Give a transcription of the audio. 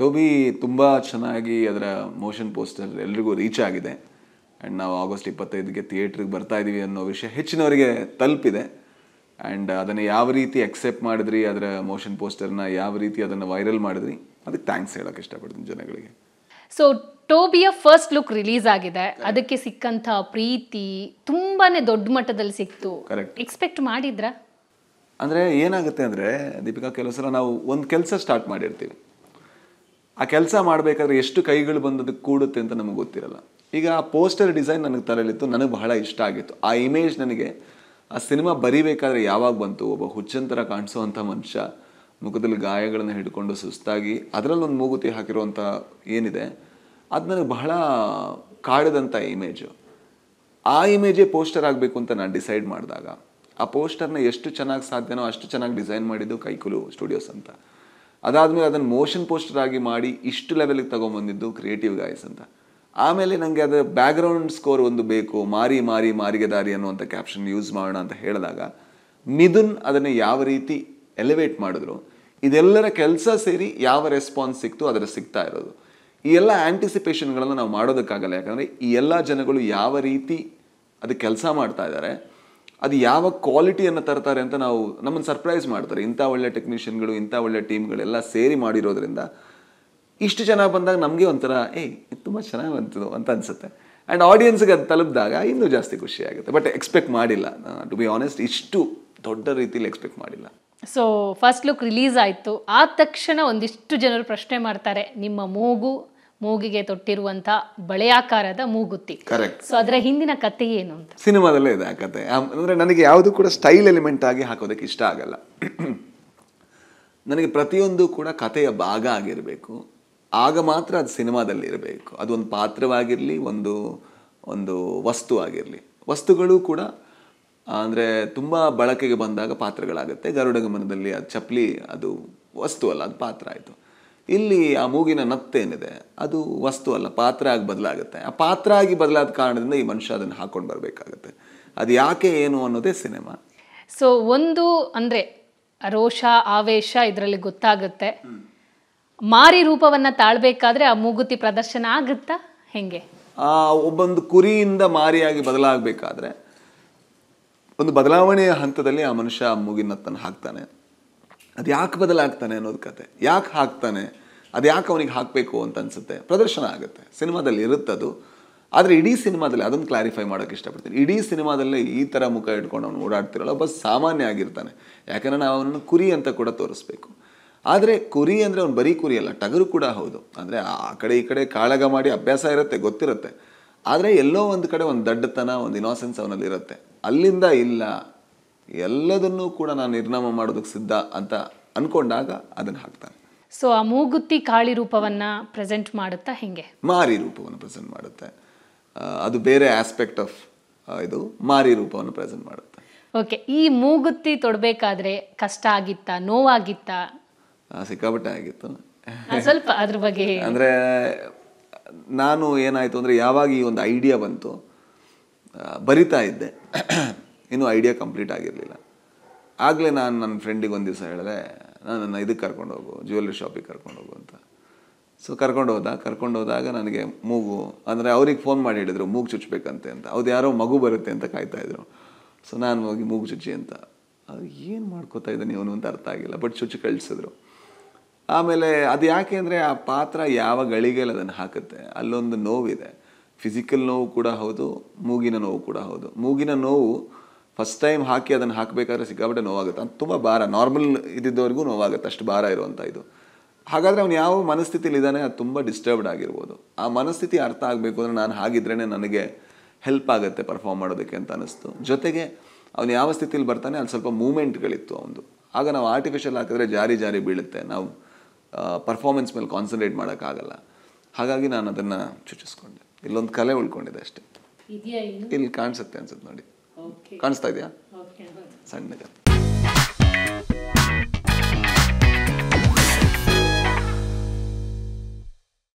ಟೋಬಿ ತುಂಬ ಚೆನ್ನಾಗಿ ಅದರ ಮೋಷನ್ ಪೋಸ್ಟರ್ ಎಲ್ರಿಗೂ ರೀಚ್ ಆಗಿದೆ ಆ್ಯಂಡ್ ನಾವು ಆಗಸ್ಟ್ ಇಪ್ಪತ್ತೈದಕ್ಕೆ ಥಿಯೇಟ್ರಿಗೆ ಬರ್ತಾ ಇದ್ದೀವಿ ಅನ್ನೋ ವಿಷಯ ಹೆಚ್ಚಿನವರಿಗೆ ತಲುಪಿದೆ ಆ್ಯಂಡ್ ಅದನ್ನು ಯಾವ ರೀತಿ ಅಕ್ಸೆಪ್ಟ್ ಮಾಡಿದ್ರಿ ಅದರ ಮೋಷನ್ ಪೋಸ್ಟರ್ನ ಯಾವ ರೀತಿ ಅದನ್ನು ವೈರಲ್ ಮಾಡಿದ್ರಿ ಅದಕ್ಕೆ ಥ್ಯಾಂಕ್ಸ್ ಹೇಳೋಕೆ ಇಷ್ಟಪಡ್ತೀನಿ ಜನಗಳಿಗೆ ಸೊ ಟೋಬಿಯ ಫಸ್ಟ್ ಲುಕ್ ರಿಲೀಸ್ ಆಗಿದೆ ಅದಕ್ಕೆ ಸಿಕ್ಕಂಥ ಪ್ರೀತಿ ತುಂಬಾನೇ ದೊಡ್ಡ ಮಟ್ಟದಲ್ಲಿ ಸಿಕ್ತು ಕರೆಕ್ಟ್ ಎಕ್ಸ್ಪೆಕ್ಟ್ ಮಾಡಿದ್ರ ಅಂದರೆ ಏನಾಗುತ್ತೆ ಅಂದರೆ ದೀಪಿಕಾ ಕೆಲವು ನಾವು ಒಂದು ಕೆಲಸ ಸ್ಟಾರ್ಟ್ ಮಾಡಿರ್ತೀವಿ ಆ ಕೆಲಸ ಮಾಡಬೇಕಾದ್ರೆ ಎಷ್ಟು ಕೈಗಳು ಬಂದದ್ದು ಕೂಡುತ್ತೆ ಅಂತ ನಮಗೆ ಗೊತ್ತಿರಲ್ಲ ಈಗ ಆ ಪೋಸ್ಟರ್ ಡಿಸೈನ್ ನನಗೆ ತಲೆಯಲ್ಲಿತ್ತು ನನಗೆ ಬಹಳ ಇಷ್ಟ ಆಗಿತ್ತು ಆ ಇಮೇಜ್ ನನಗೆ ಆ ಸಿನಿಮಾ ಬರಿಬೇಕಾದ್ರೆ ಯಾವಾಗ ಬಂತು ಒಬ್ಬ ಹುಚ್ಚನ್ ಥರ ಕಾಣಿಸೋವಂಥ ಮನುಷ್ಯ ಮುಖದಲ್ಲಿ ಗಾಯಗಳನ್ನು ಹಿಡ್ಕೊಂಡು ಸುಸ್ತಾಗಿ ಅದರಲ್ಲೊಂದು ಮೂಗುತಿ ಹಾಕಿರುವಂಥ ಏನಿದೆ ಅದು ನನಗೆ ಬಹಳ ಕಾಡಿದಂಥ ಇಮೇಜು ಆ ಇಮೇಜೇ ಪೋಸ್ಟರ್ ಆಗಬೇಕು ಅಂತ ನಾನು ಡಿಸೈಡ್ ಮಾಡಿದಾಗ ಆ ಪೋಸ್ಟರ್ನ ಎಷ್ಟು ಚೆನ್ನಾಗಿ ಸಾಧ್ಯನೋ ಅಷ್ಟು ಚೆನ್ನಾಗಿ ಡಿಸೈನ್ ಮಾಡಿದ್ದು ಕೈಕುಲು ಸ್ಟುಡಿಯೋಸ್ ಅಂತ ಅದಾದಮೇಲೆ ಅದನ್ನು ಮೋಷನ್ ಪೋಸ್ಟರ್ ಆಗಿ ಮಾಡಿ ಇಷ್ಟು ಲೆವೆಲ್ಗೆ ತೊಗೊಂಬಂದಿದ್ದು ಕ್ರಿಯೇಟಿವ್ ಗಾಯಸ್ ಅಂತ ಆಮೇಲೆ ನನಗೆ ಅದರ ಬ್ಯಾಕ್ಗ್ರೌಂಡ್ ಸ್ಕೋರ್ ಒಂದು ಬೇಕು ಮಾರಿ ಮಾರಿ ಮಾರಿಗೆ ದಾರಿ ಅನ್ನುವಂಥ ಕ್ಯಾಪ್ಷನ್ ಯೂಸ್ ಮಾಡೋಣ ಅಂತ ಹೇಳಿದಾಗ ಮಿದುನ್ ಅದನ್ನು ಯಾವ ರೀತಿ ಎಲಿವೇಟ್ ಮಾಡಿದ್ರು ಇದೆಲ್ಲರ ಕೆಲಸ ಸೇರಿ ಯಾವ ರೆಸ್ಪಾನ್ಸ್ ಸಿಕ್ತು ಅದರ ಸಿಗ್ತಾ ಇರೋದು ಈ ಎಲ್ಲ ಆ್ಯಂಟಿಸಿಪೇಷನ್ಗಳನ್ನು ನಾವು ಮಾಡೋದಕ್ಕಾಗಲ್ಲ ಯಾಕಂದರೆ ಈ ಎಲ್ಲ ಜನಗಳು ಯಾವ ರೀತಿ ಅದು ಕೆಲಸ ಮಾಡ್ತಾ ಇದ್ದಾರೆ ಅದು ಯಾವ ಕ್ವಾಲಿಟಿಯನ್ನು ತರ್ತಾರೆ ಅಂತ ನಾವು ನಮ್ಮನ್ನು ಸರ್ಪ್ರೈಸ್ ಮಾಡ್ತಾರೆ ಇಂಥ ಒಳ್ಳೆ ಟೆಕ್ನಿಷಿಯನ್ಗಳು ಇಂಥ ಒಳ್ಳೆ ಟೀಮ್ಗಳೆಲ್ಲ ಸೇರಿ ಮಾಡಿರೋದ್ರಿಂದ ಇಷ್ಟು ಜನ ಬಂದಾಗ ನಮಗೆ ಒಂಥರ ಏಯ್ ಇದು ತುಂಬ ಚೆನ್ನಾಗಿ ಬಂತು ಅಂತ ಅನಿಸುತ್ತೆ ಆ್ಯಂಡ್ ಆಡಿಯನ್ಸ್ಗೆ ಅದು ತಲುಪಿದಾಗ ಇನ್ನೂ ಜಾಸ್ತಿ ಖುಷಿ ಆಗುತ್ತೆ ಬಟ್ ಎಕ್ಸ್ಪೆಕ್ಟ್ ಮಾಡಿಲ್ಲ ಟು ಬಿ ಆನೆಸ್ಟ್ ಇಷ್ಟು ದೊಡ್ಡ ರೀತಿಯಲ್ಲಿ ಎಕ್ಸ್ಪೆಕ್ಟ್ ಮಾಡಿಲ್ಲ ಸೊ ಫಸ್ಟ್ ಲುಕ್ ರಿಲೀಸ್ ಆಯಿತು ಆ ತಕ್ಷಣ ಒಂದಿಷ್ಟು ಜನರು ಪ್ರಶ್ನೆ ಮಾಡ್ತಾರೆ ನಿಮ್ಮ ಮೂಗು ಮೂಗಿಗೆ ತೊಟ್ಟಿರುವಂತ ಬಳೆಯಾಕಾರದ ಮೂಗುತ್ತಿ ಕರೆಕ್ಟ್ ಸೊ ಅದರ ಹಿಂದಿನ ಕತೆ ಏನು ಅಂತ ಸಿನಿಮಾದಲ್ಲೇ ಇದೆ ಆ ಕತೆ ಅಂದ್ರೆ ನನಗೆ ಯಾವುದು ಕೂಡ ಸ್ಟೈಲ್ ಎಲಿಮೆಂಟ್ ಆಗಿ ಹಾಕೋದಕ್ಕೆ ಇಷ್ಟ ಆಗಲ್ಲ ನನಗೆ ಪ್ರತಿಯೊಂದು ಕೂಡ ಕಥೆಯ ಭಾಗ ಆಗಿರಬೇಕು ಆಗ ಮಾತ್ರ ಅದು ಸಿನಿಮಾದಲ್ಲಿ ಇರಬೇಕು ಅದೊಂದು ಪಾತ್ರವಾಗಿರಲಿ ಒಂದು ಒಂದು ವಸ್ತು ಆಗಿರಲಿ ವಸ್ತುಗಳು ಕೂಡ ಅಂದರೆ ತುಂಬ ಬಳಕೆಗೆ ಬಂದಾಗ ಪಾತ್ರಗಳಾಗುತ್ತೆ ಗರುಡಗಮನದಲ್ಲಿ ಅದು ಚಪ್ಪಲಿ ಅದು ವಸ್ತು ಅಲ್ಲ ಅದು ಪಾತ್ರ ಆಯಿತು ಇಲ್ಲಿ ಆ ಮೂಗಿನ ನತ್ತೇನಿದೆ ಅದು ವಸ್ತು ಅಲ್ಲ ಪಾತ್ರ ಆಗಿ ಬದಲಾಗುತ್ತೆ ಆ ಪಾತ್ರ ಆಗಿ ಬದಲಾದ ಕಾರಣದಿಂದ ಈ ಮನುಷ್ಯ ಅದನ್ನು ಹಾಕೊಂಡು ಬರಬೇಕಾಗುತ್ತೆ ಅದು ಯಾಕೆ ಏನು ಅನ್ನೋದೇ ಸಿನಿಮಾ ಸೊ ಒಂದು ಅಂದರೆ ರೋಷ ಆವೇಶ ಇದರಲ್ಲಿ ಗೊತ್ತಾಗುತ್ತೆ ಮಾರಿ ರೂಪವನ್ನು ತಾಳ್ಬೇಕಾದ್ರೆ ಆ ಮೂಗುತಿ ಪ್ರದರ್ಶನ ಆಗುತ್ತಾ ಹೆಂಗೆ ಆ ಒಬ್ಬೊಂದು ಕುರಿಯಿಂದ ಮಾರಿಯಾಗಿ ಬದಲಾಗಬೇಕಾದ್ರೆ ಒಂದು ಬದಲಾವಣೆಯ ಹಂತದಲ್ಲಿ ಆ ಮನುಷ್ಯ ಆ ಮೂಗಿನ ಹಾಕ್ತಾನೆ ಅದು ಯಾಕೆ ಬದಲಾಗ್ತಾನೆ ಅನ್ನೋದು ಕತೆ ಯಾಕೆ ಹಾಕ್ತಾನೆ ಅದು ಯಾಕೆ ಅವನಿಗೆ ಹಾಕಬೇಕು ಅಂತ ಅನಿಸುತ್ತೆ ಪ್ರದರ್ಶನ ಆಗುತ್ತೆ ಸಿನಿಮಾದಲ್ಲಿ ಇರುತ್ತದು ಆದರೆ ಇಡೀ ಸಿನಿಮಾದಲ್ಲಿ ಅದನ್ನು ಕ್ಲಾರಿಫೈ ಮಾಡೋಕ್ಕೆ ಇಷ್ಟಪಡ್ತೀನಿ ಇಡೀ ಸಿನಿಮಾದಲ್ಲಿ ಈ ಥರ ಮುಖ ಇಟ್ಕೊಂಡು ಅವನು ಓಡಾಡ್ತಿರಲ್ಲ ಒಬ್ಬ ಸಾಮಾನ್ಯ ಆಗಿರ್ತಾನೆ ಯಾಕಂದರೆ ನಾವು ಅವನನ್ನು ಕುರಿ ಅಂತ ಕೂಡ ತೋರಿಸ್ಬೇಕು ಆದರೆ ಕುರಿ ಅಂದರೆ ಅವ್ನು ಬರೀ ಕುರಿ ಅಲ್ಲ ಟಗರು ಕೂಡ ಹೌದು ಅಂದರೆ ಆ ಕಡೆ ಈ ಕಡೆ ಕಾಳಗ ಮಾಡಿ ಅಭ್ಯಾಸ ಇರುತ್ತೆ ಗೊತ್ತಿರುತ್ತೆ ಆದರೆ ಎಲ್ಲೋ ಒಂದು ಕಡೆ ಒಂದು ದಡ್ಡತನ ಒಂದು ಇನೋಸೆನ್ಸ್ ಅವನಲ್ಲಿ ಇರುತ್ತೆ ಅಲ್ಲಿಂದ ಇಲ್ಲ ಎಲ್ಲದನ್ನೂ ಕೂಡ ನಾನು ನಿರ್ನಾಮ ಮಾಡೋದಕ್ಕೆ ಸಿದ್ಧ ಅಂತ ಅನ್ಕೊಂಡಾಗ ಅದನ್ನು ಹಾಕ್ತಾನೆ ಸೊ ಆ ಮೂಗುತ್ತಿ ಕಾಳಿ ರೂಪವನ್ನು ಪ್ರೆಸೆಂಟ್ ಮಾಡುತ್ತಾ ಹೇಗೆ ಮಾರಿ ರೂಪವನ್ನು ಪ್ರೆಸೆಂಟ್ ಮಾಡುತ್ತೆ ಅದು ಬೇರೆ ಆಸ್ಪೆಕ್ಟ್ ಆಫ್ ಇದು ಮಾರಿ ರೂಪವನ್ನು ಪ್ರೆಸೆಂಟ್ ಮಾಡುತ್ತೆ ಓಕೆ ಈ ಮೂಗುತ್ತಿ ತೊಡಬೇಕಾದ್ರೆ ಕಷ್ಟ ಆಗಿತ್ತಾ ನೋವಾಗಿತ್ತಾ ಸಿಕ್ಕಾಪಟ್ಟೆ ಆಗಿತ್ತು ಸ್ವಲ್ಪ ಅದ್ರ ಬಗ್ಗೆ ಅಂದರೆ ನಾನು ಏನಾಯಿತು ಅಂದರೆ ಯಾವಾಗ ಈ ಒಂದು ಐಡಿಯಾ ಬಂತು ಬರಿತಾ ಇದ್ದೆ ಇನ್ನೂ ಐಡಿಯಾ ಕಂಪ್ಲೀಟ್ ಆಗಿರಲಿಲ್ಲ ಆಗಲೇ ನಾನು ನನ್ನ ಫ್ರೆಂಡಿಗೆ ಒಂದು ದಿವಸ ಹೇಳಿದೆ ನನ್ನ ಇದಕ್ಕೆ ಕರ್ಕೊಂಡು ಹೋಗು ಜ್ಯುವೆಲ್ಲರಿ ಶಾಪಿಗೆ ಕರ್ಕೊಂಡು ಹೋಗು ಅಂತ ಸೊ ಕರ್ಕೊಂಡು ಹೋದ ಕರ್ಕೊಂಡು ಹೋದಾಗ ನನಗೆ ಮೂಗು ಅಂದರೆ ಅವ್ರಿಗೆ ಫೋನ್ ಮಾಡಿ ಹೇಳಿದರು ಮೂಗು ಚುಚ್ಚಬೇಕಂತೆ ಅಂತ ಅವ್ರು ಯಾರೋ ಮಗು ಬರುತ್ತೆ ಅಂತ ಕಾಯ್ತಾಯಿದ್ರು ಸೊ ನಾನು ಹೋಗಿ ಮೂಗು ಚುಚ್ಚಿ ಅಂತ ಅದು ಏನು ಮಾಡ್ಕೋತಾ ಇದ್ದಾನೆ ಅವನು ಅಂತ ಅರ್ಥ ಆಗಿಲ್ಲ ಬಟ್ ಚುಚ್ಚಿ ಕಳಿಸಿದ್ರು ಆಮೇಲೆ ಅದು ಯಾಕೆ ಅಂದರೆ ಆ ಪಾತ್ರ ಯಾವ ಗಳಿಗೆಯಲ್ಲಿ ಅದನ್ನು ಹಾಕುತ್ತೆ ಅಲ್ಲೊಂದು ನೋವಿದೆ ಫಿಸಿಕಲ್ ನೋವು ಕೂಡ ಹೌದು ಮೂಗಿನ ನೋವು ಕೂಡ ಹೌದು ಮೂಗಿನ ನೋವು ಫಸ್ಟ್ ಟೈಮ್ ಹಾಕಿ ಅದನ್ನು ಹಾಕಬೇಕಾದ್ರೆ ಸಿಕ್ಕಾಬಿಟ್ಟೆ ನೋವಾಗುತ್ತೆ ಅಂತ ತುಂಬ ಭಾರ ನಾರ್ಮಲ್ ಇದ್ದಿದ್ದವರಿಗೂ ನೋವಾಗುತ್ತೆ ಅಷ್ಟು ಭಾರ ಇರುವಂಥ ಇದು ಹಾಗಾದರೆ ಅವನು ಯಾವ ಮನಸ್ಥಿತಿಲಿ ಇದ್ದಾನೆ ಅದು ತುಂಬ ಡಿಸ್ಟರ್ಬ್ಡ್ ಆಗಿರ್ಬೋದು ಆ ಮನಸ್ಥಿತಿ ಅರ್ಥ ಆಗಬೇಕು ಅಂದರೆ ನಾನು ಹಾಗಿದ್ರೇ ನನಗೆ ಹೆಲ್ಪ್ ಆಗುತ್ತೆ ಪರ್ಫಾರ್ಮ್ ಮಾಡೋದಕ್ಕೆ ಅಂತ ಅನ್ನಿಸ್ತು ಜೊತೆಗೆ ಅವನು ಯಾವ ಸ್ಥಿತಿಲಿ ಬರ್ತಾನೆ ಅಲ್ಲಿ ಸ್ವಲ್ಪ ಮೂಮೆಂಟ್ಗಳಿತ್ತು ಅವನು ಆಗ ನಾವು ಆರ್ಟಿಫಿಷಿಯಲ್ ಹಾಕಿದ್ರೆ ಜಾರಿ ಜಾರಿ ಬೀಳುತ್ತೆ ನಾವು ಪರ್ಫಾರ್ಮೆನ್ಸ್ ಮೇಲೆ ಕಾನ್ಸಂಟ್ರೇಟ್ ಮಾಡೋಕ್ಕಾಗಲ್ಲ ಹಾಗಾಗಿ ನಾನು ಅದನ್ನು ಚುಚಿಸ್ಕೊಂಡೆ ಇಲ್ಲೊಂದು ಕಲೆ ಉಳ್ಕೊಂಡಿದೆ ಅಷ್ಟೇ ಇಲ್ಲಿ ಕಾಣಿಸುತ್ತೆ ಅನ್ಸುತ್ತೆ ನೋಡಿ ಕಾಣಿಸ್ತಾ ಇದೆಯಾ ಸಣ್ಣಗೆ